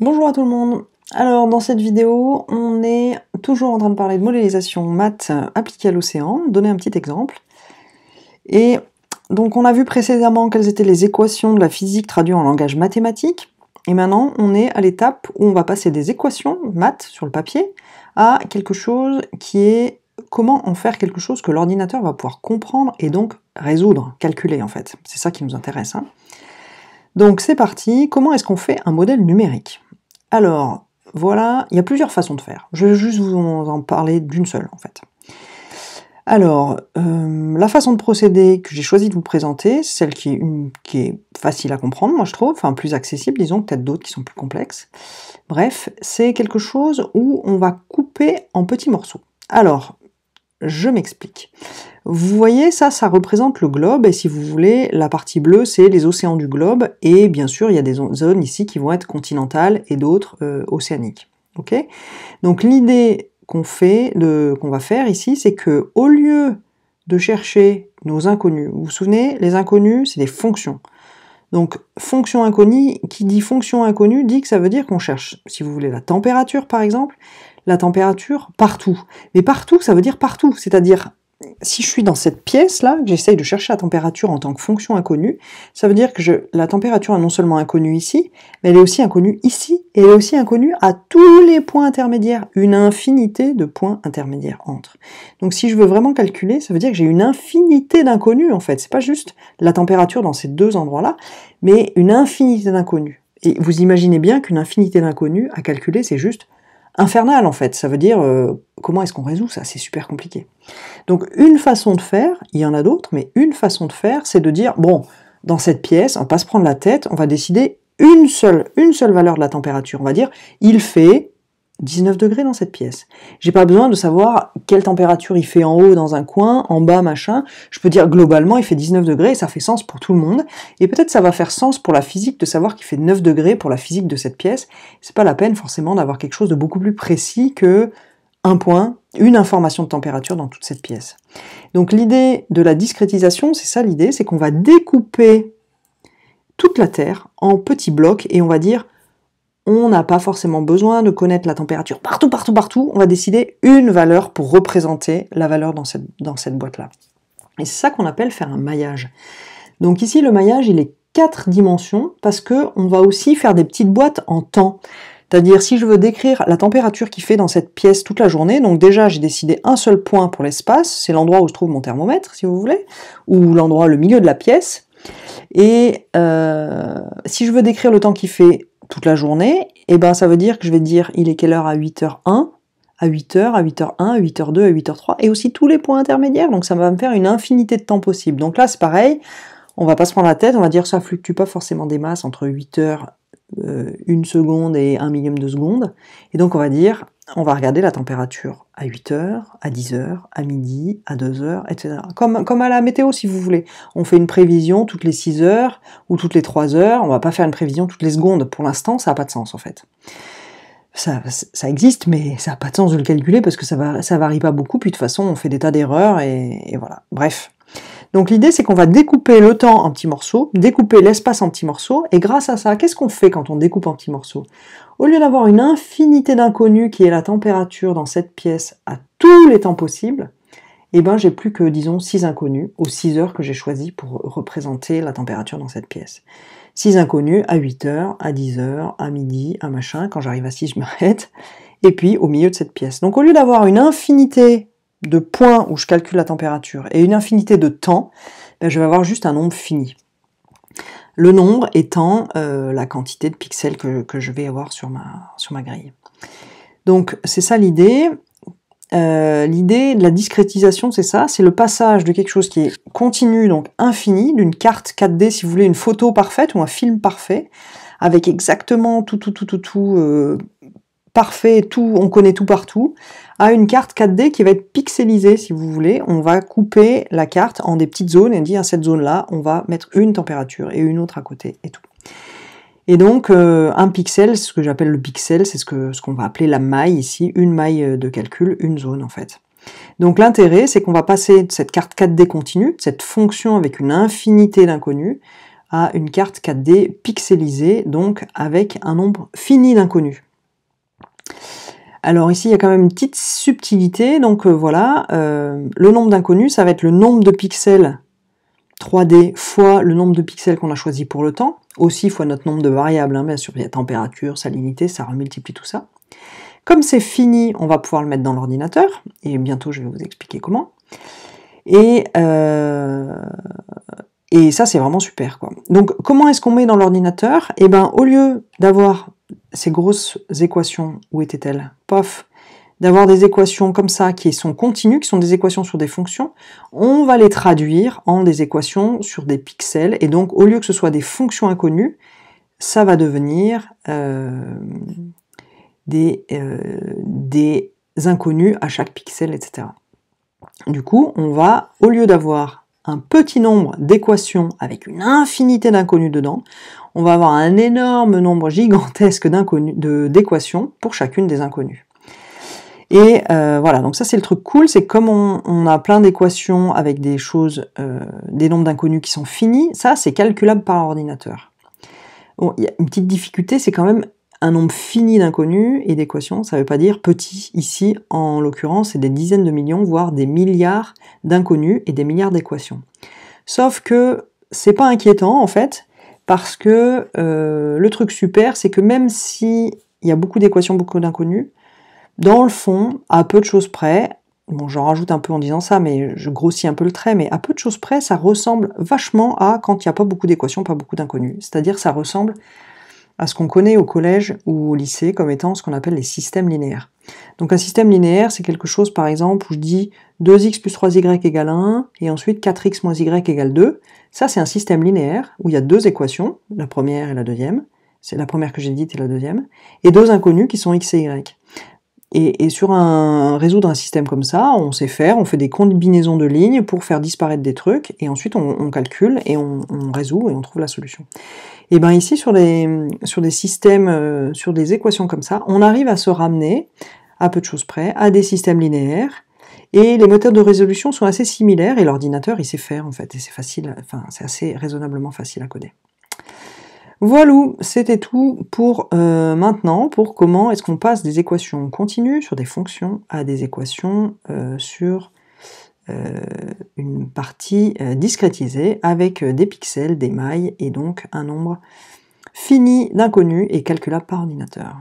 Bonjour à tout le monde Alors dans cette vidéo, on est toujours en train de parler de modélisation maths appliquée à l'océan, donner un petit exemple. Et donc on a vu précédemment quelles étaient les équations de la physique traduites en langage mathématique. Et maintenant, on est à l'étape où on va passer des équations maths sur le papier à quelque chose qui est comment en faire quelque chose que l'ordinateur va pouvoir comprendre et donc résoudre, calculer en fait. C'est ça qui nous intéresse. Hein. Donc c'est parti, comment est-ce qu'on fait un modèle numérique alors, voilà, il y a plusieurs façons de faire. Je vais juste vous en parler d'une seule, en fait. Alors, euh, la façon de procéder que j'ai choisi de vous présenter, celle qui est, qui est, facile à comprendre, moi je trouve, enfin plus accessible, disons, peut-être d'autres qui sont plus complexes. Bref, c'est quelque chose où on va couper en petits morceaux. Alors, je m'explique. Vous voyez, ça, ça représente le globe, et si vous voulez, la partie bleue, c'est les océans du globe, et bien sûr, il y a des zones ici qui vont être continentales et d'autres euh, océaniques. Donc l'idée qu'on fait, qu'on va faire ici, c'est que au lieu de chercher nos inconnus, vous vous souvenez, les inconnus, c'est des fonctions. Donc fonction inconnue, qui dit fonction inconnue dit que ça veut dire qu'on cherche, si vous voulez, la température par exemple, la température partout. Mais partout, ça veut dire partout. C'est-à-dire, si je suis dans cette pièce-là, que j'essaye de chercher la température en tant que fonction inconnue, ça veut dire que je, la température est non seulement inconnue ici, mais elle est aussi inconnue ici, et elle est aussi inconnue à tous les points intermédiaires, une infinité de points intermédiaires entre. Donc si je veux vraiment calculer, ça veut dire que j'ai une infinité d'inconnus en fait, c'est pas juste la température dans ces deux endroits-là, mais une infinité d'inconnus. Et vous imaginez bien qu'une infinité d'inconnus à calculer, c'est juste infernal en fait. Ça veut dire euh, comment est-ce qu'on résout ça C'est super compliqué. Donc une façon de faire, il y en a d'autres, mais une façon de faire, c'est de dire bon, dans cette pièce, on va pas se prendre la tête, on va décider une seule, une seule valeur de la température. On va dire il fait 19 degrés dans cette pièce. J'ai pas besoin de savoir quelle température il fait en haut dans un coin, en bas, machin. Je peux dire globalement il fait 19 degrés et ça fait sens pour tout le monde. Et peut-être ça va faire sens pour la physique de savoir qu'il fait 9 degrés pour la physique de cette pièce. C'est pas la peine forcément d'avoir quelque chose de beaucoup plus précis que un point, une information de température dans toute cette pièce. Donc l'idée de la discrétisation, c'est ça l'idée, c'est qu'on va découper toute la Terre en petits blocs et on va dire on n'a pas forcément besoin de connaître la température partout, partout, partout. On va décider une valeur pour représenter la valeur dans cette, dans cette boîte-là. Et c'est ça qu'on appelle faire un maillage. Donc ici, le maillage, il est quatre dimensions parce que on va aussi faire des petites boîtes en temps. C'est-à-dire si je veux décrire la température qui fait dans cette pièce toute la journée, donc déjà j'ai décidé un seul point pour l'espace, c'est l'endroit où se trouve mon thermomètre si vous voulez, ou l'endroit, le milieu de la pièce. Et euh, si je veux décrire le temps qui fait toute la journée, et eh ben ça veut dire que je vais dire il est quelle heure à 8h1, à 8h, à 8h1, à 8h2, à 8h3, et aussi tous les points intermédiaires, donc ça va me faire une infinité de temps possible. Donc là c'est pareil, on va pas se prendre la tête, on va dire ça fluctue pas forcément des masses entre 8h, euh, 1 seconde et 1 millième de seconde, et donc on va dire on va regarder la température à 8h, à 10h, à midi, à 2h, etc. Comme, comme à la météo si vous voulez. On fait une prévision toutes les 6 heures ou toutes les 3 heures, on va pas faire une prévision toutes les secondes. Pour l'instant, ça n'a pas de sens en fait. Ça, ça existe, mais ça n'a pas de sens de le calculer parce que ça, va, varie pas beaucoup, puis de toute façon on fait des tas d'erreurs et voilà. Bref, donc l'idée, c'est qu'on va découper le temps en petits morceaux, découper l'espace en petits morceaux, et grâce à ça, qu'est-ce qu'on fait quand on découpe en petits morceaux Au lieu d'avoir une infinité d'inconnus qui est la température dans cette pièce à tous les temps possibles, eh ben j'ai plus que, disons, 6 inconnus aux 6 heures que j'ai choisies pour représenter la température dans cette pièce. 6 inconnus à 8 heures, à 10 heures, à midi, à machin, quand j'arrive à 6 je m'arrête, et puis au milieu de cette pièce. Donc au lieu d'avoir une infinité de points où je calcule la température et une infinité de temps, ben, je vais avoir juste un nombre fini. Le nombre étant euh, la quantité de pixels que, je vais avoir sur ma, sur ma grille. Donc c'est ça l'idée. Euh, l'idée de la discrétisation, c'est ça, c'est le passage de quelque chose qui est continu, donc infini, d'une carte 4D, si vous voulez, une photo parfaite ou un film parfait, avec exactement tout, tout, tout, tout, tout euh, parfait, tout, on connaît tout partout, à une carte 4D qui va être pixelisée si vous voulez. On va couper la carte en des petites zones et dire à cette zone-là, on va mettre une température et une autre à côté et tout. Et donc euh, un pixel, ce que j'appelle le pixel, c'est ce qu'on ce va appeler la maille ici, une maille euh, de calcul, une zone en fait. Donc l'intérêt, c'est qu'on va passer de cette carte 4D continue, cette fonction avec une infinité d'inconnus, à une carte 4D pixelisée, donc avec un nombre fini d'inconnus. Alors ici, il y a quand même une petite subtilité. Donc euh, voilà, euh, le nombre d'inconnus, ça va être le nombre de pixels 3D fois le nombre de pixels qu'on a choisi pour le temps, aussi fois notre nombre de variables, hein, bien sûr, il y a température, salinité, ça remultiplie tout ça. Comme c'est fini, on va pouvoir le mettre dans l'ordinateur, et bientôt je vais vous expliquer comment. Et, euh, et ça, c'est vraiment super. Quoi. Donc comment est-ce qu'on met dans l'ordinateur Eh bien, au lieu d'avoir ces grosses équations, où étaient-elles Pof D'avoir des équations comme ça qui sont continues, qui sont des équations sur des fonctions, on va les traduire en des équations sur des pixels, et donc au lieu que ce soit des fonctions inconnues, ça va devenir euh, euh, des, inconnues des inconnus à chaque pixel, etc. Du coup, on va, au lieu d'avoir un petit nombre d'équations avec une infinité d'inconnus dedans, on va avoir un énorme nombre gigantesque d'équations pour chacune des inconnues. Et euh, voilà, donc ça c'est le truc cool, c'est comme on, a plein d'équations avec des choses, euh, des nombres d'inconnus qui sont finis, ça c'est calculable par ordinateur. Bon, y a une petite difficulté, c'est quand même un nombre fini d'inconnus et d'équations, ça ne veut pas dire petit. Ici, en l'occurrence, c'est des dizaines de millions, voire des milliards d'inconnus et des milliards d'équations. Sauf que c'est pas inquiétant en fait, parce que euh, le truc super, c'est que même si il y a beaucoup d'équations, beaucoup d'inconnus, dans le fond, à peu de choses près, bon, j'en rajoute un peu en disant ça, mais je grossis un peu le trait, mais à peu de choses près, ça ressemble vachement à quand il n'y a pas beaucoup d'équations, pas beaucoup d'inconnus. C'est-à-dire, ça ressemble à ce qu'on connaît au collège ou au lycée comme étant ce qu'on appelle les systèmes linéaires. Donc un système linéaire, c'est quelque chose par exemple où je dis 2x plus 3y égale 1 et ensuite 4x moins y égale 2. Ça c'est un système linéaire où il y a deux équations, la première et la deuxième. C'est la première que j'ai dite et la deuxième. Et deux inconnues qui sont x et y. Et, sur un, un système comme ça, on sait faire, on fait des combinaisons de lignes pour faire disparaître des trucs et ensuite on, calcule et on résout et on trouve la solution. Et eh bien ici, sur des, sur systèmes, euh, sur des équations comme ça, on arrive à se ramener, à peu de choses près, à des systèmes linéaires, et les moteurs de résolution sont assez similaires, et l'ordinateur, il sait faire en fait, et c'est facile, enfin c'est assez raisonnablement facile à coder. Voilà, c'était tout pour euh, maintenant, pour comment est-ce qu'on passe des équations continues sur des fonctions à des équations euh, sur euh, une partie euh, discrétisée avec euh, des pixels, des mailles et donc un nombre fini d'inconnus et calculable par ordinateur.